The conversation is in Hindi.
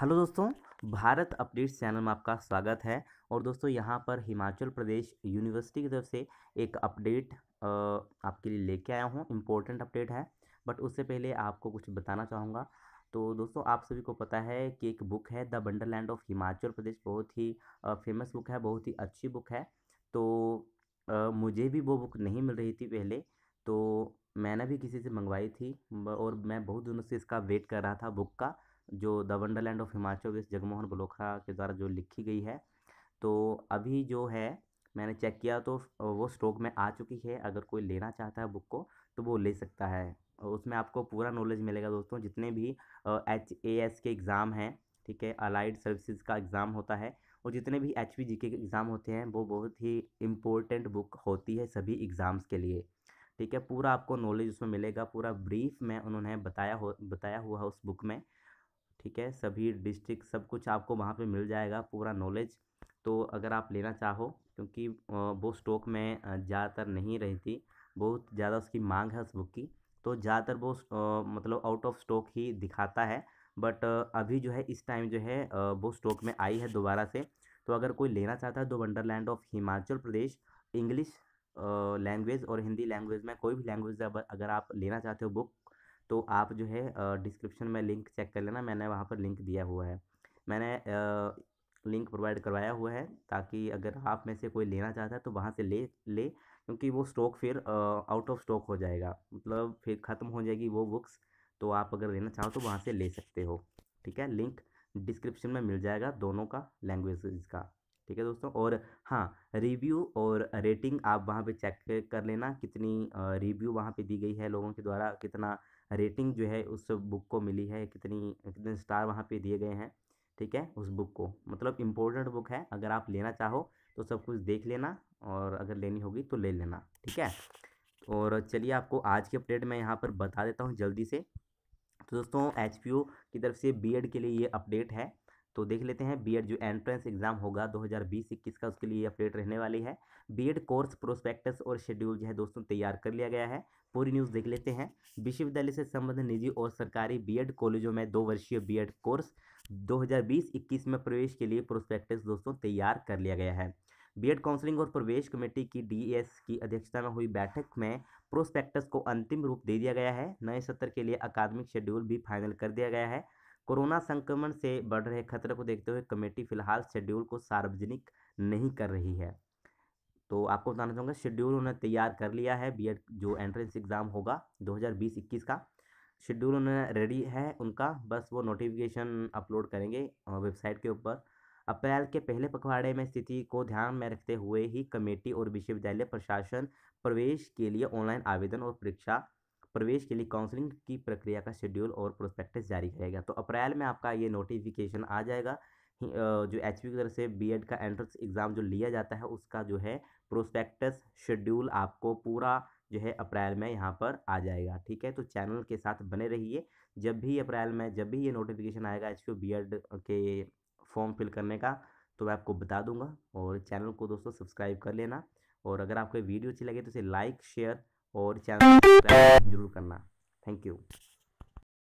हेलो दोस्तों भारत अपडेट्स चैनल में आपका स्वागत है और दोस्तों यहाँ पर हिमाचल प्रदेश यूनिवर्सिटी की तरफ से एक अपडेट आपके लिए लेके आया हूँ इम्पोर्टेंट अपडेट है बट उससे पहले आपको कुछ बताना चाहूँगा तो दोस्तों आप सभी को पता है कि एक बुक है the Wonderland of Himachal Pradesh बहुत ही फेमस बुक है बहुत ही अच्छी बुक है तो मुझे भी वो बुक नहीं मिल रही थी पहले तो मैंने भी किसी से मंगवाई थी और मैं बहुत दिनों से इसका वेट कर रहा था बुक का जो the Wonderland of Himachal Pradesh Jagmohan Balokha के द्वारा जो लिखी गई है तो अभी जो है मैंने चेक किया तो वो स्टॉक में आ चुकी है अगर कोई लेना चाहता है बुक को तो वो ले सकता है उसमें आपको पूरा नॉलेज मिलेगा दोस्तों जितने भी एच ए एस के एग्ज़ाम हैं ठीक है अलाइड सर्विसेज का एग्ज़ाम होता है और जितने भी एच पी जी के एग्ज़ाम होते हैं वो बहुत ही इम्पोर्टेंट बुक होती है सभी एग्ज़ाम्स के लिए ठीक है पूरा आपको नॉलेज उसमें मिलेगा पूरा ब्रीफ में उन्होंने बताया हो बताया हुआ है उस बुक में ठीक है सभी डिस्ट्रिक्ट सब कुछ आपको वहाँ पे मिल जाएगा पूरा नॉलेज तो अगर आप लेना चाहो क्योंकि वो स्टॉक में ज़्यादातर नहीं रहती बहुत ज़्यादा उसकी मांग है उस बुक की तो ज़्यादातर वो मतलब आउट ऑफ स्टॉक ही दिखाता है बट अभी जो है इस टाइम जो है वो स्टॉक में आई है दोबारा से तो अगर कोई लेना चाहता है तो Wonderland of Himachal Pradesh English language और हिंदी लैंग्वेज में कोई भी लैंग्वेज अगर आप लेना चाहते हो बुक तो आप जो है डिस्क्रिप्शन में लिंक चेक कर लेना मैंने वहाँ पर लिंक दिया हुआ है मैंने लिंक प्रोवाइड करवाया हुआ है ताकि अगर आप में से कोई लेना चाहता है तो वहाँ से ले ले क्योंकि वो स्टॉक फिर आउट ऑफ स्टॉक हो जाएगा मतलब फिर ख़त्म हो जाएगी वो बुक्स तो आप अगर लेना चाहो तो वहाँ से ले सकते हो ठीक है लिंक डिस्क्रिप्शन में मिल जाएगा दोनों का लैंग्वेज का ठीक है दोस्तों और हाँ रिव्यू और रेटिंग आप वहाँ पे चेक कर लेना कितनी रिव्यू वहाँ पे दी गई है लोगों के द्वारा कितना रेटिंग जो है उस बुक को मिली है कितनी कितने स्टार वहाँ पे दिए गए हैं ठीक है उस बुक को मतलब इम्पोर्टेंट बुक है अगर आप लेना चाहो तो सब कुछ देख लेना और अगर लेनी होगी तो ले लेना ठीक है और चलिए आपको आज के अपडेट में यहाँ पर बता देता हूँ जल्दी से तो दोस्तों एच की तरफ से बी के लिए ये अपडेट है तो देख लेते हैं बीएड जो एंट्रेंस एग्जाम होगा 2020-21 का उसके लिए ये अपडेट रहने वाली है बीएड कोर्स प्रोस्पेक्टस और शेड्यूल जो है दोस्तों तैयार कर लिया गया है पूरी न्यूज़ देख लेते हैं विश्वविद्यालय से संबंध निजी और सरकारी बीएड कॉलेजों में दो वर्षीय बीएड कोर्स 2020-21 में प्रवेश के लिए प्रोस्पेक्टस दोस्तों तैयार कर लिया गया है बी काउंसलिंग और प्रवेश कमेटी की डी e की अध्यक्षता में हुई बैठक में प्रोस्पेक्टस को अंतिम रूप दे दिया गया है नए सत्र के लिए अकादमिक शेड्यूल भी फाइनल कर दिया गया है कोरोना संक्रमण से बढ़ रहे खतरे को देखते हुए कमेटी फिलहाल शेड्यूल को सार्वजनिक नहीं कर रही है तो आपको बताना चाहूँगा शेड्यूल उन्होंने तैयार कर लिया है बीएड जो एंट्रेंस एग्ज़ाम होगा 2020-21 का शेड्यूल उन्होंने रेडी है उनका बस वो नोटिफिकेशन अपलोड करेंगे वेबसाइट के ऊपर अप्रैल के पहले पखवाड़े में स्थिति को ध्यान में रखते हुए ही कमेटी और विश्वविद्यालय प्रशासन प्रवेश के लिए ऑनलाइन आवेदन और परीक्षा प्रवेश के लिए काउंसलिंग की प्रक्रिया का शेड्यूल और प्रोस्पेक्टस जारी करेगा तो अप्रैल में आपका ये नोटिफिकेशन आ जाएगा जो एच की तरफ से बीएड का एंट्रेंस एग्ज़ाम जो लिया जाता है उसका जो है प्रोस्पेक्टस शेड्यूल आपको पूरा जो है अप्रैल में यहाँ पर आ जाएगा ठीक है तो चैनल के साथ बने रहिए जब भी अप्रैल में जब भी ये नोटिफिकेशन आएगा एच क्यू के फॉर्म फिल करने का तो मैं आपको बता दूंगा और चैनल को दोस्तों सब्सक्राइब कर लेना और अगर आपको वीडियो अच्छी लगे तो इसे लाइक शेयर और चैनल जरूर करना थैंक यू